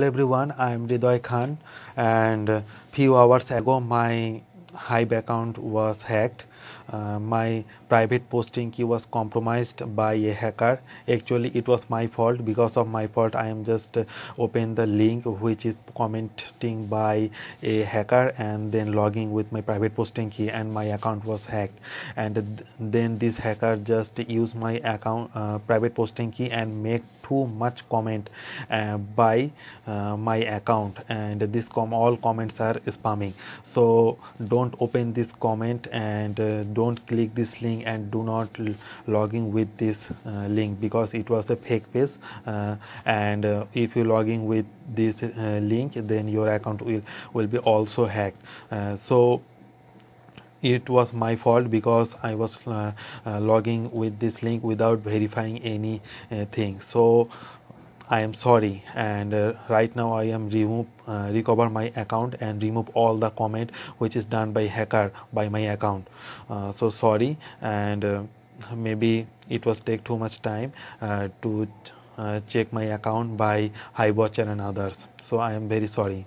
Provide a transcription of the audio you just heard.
Hello everyone, I am Ridoy Khan and few hours ago my Hive account was hacked. Uh, my private posting key was compromised by a hacker. Actually, it was my fault. Because of my fault, I am just uh, open the link which is commenting by a hacker and then logging with my private posting key and my account was hacked. And th then this hacker just used my account uh, private posting key and make too much comment uh, by uh, my account and this com all comments are spamming. So don't don't open this comment and uh, don't click this link and do not logging with this uh, link because it was a fake page uh, and uh, if you logging with this uh, link then your account will will be also hacked so it was my fault because I was uh, uh, logging with this link without verifying anything. Uh, so I am sorry and uh, right now I am remove uh, recover my account and remove all the comment which is done by hacker by my account uh, so sorry and uh, maybe it was take too much time uh, to uh, check my account by highwatcher and others so I am very sorry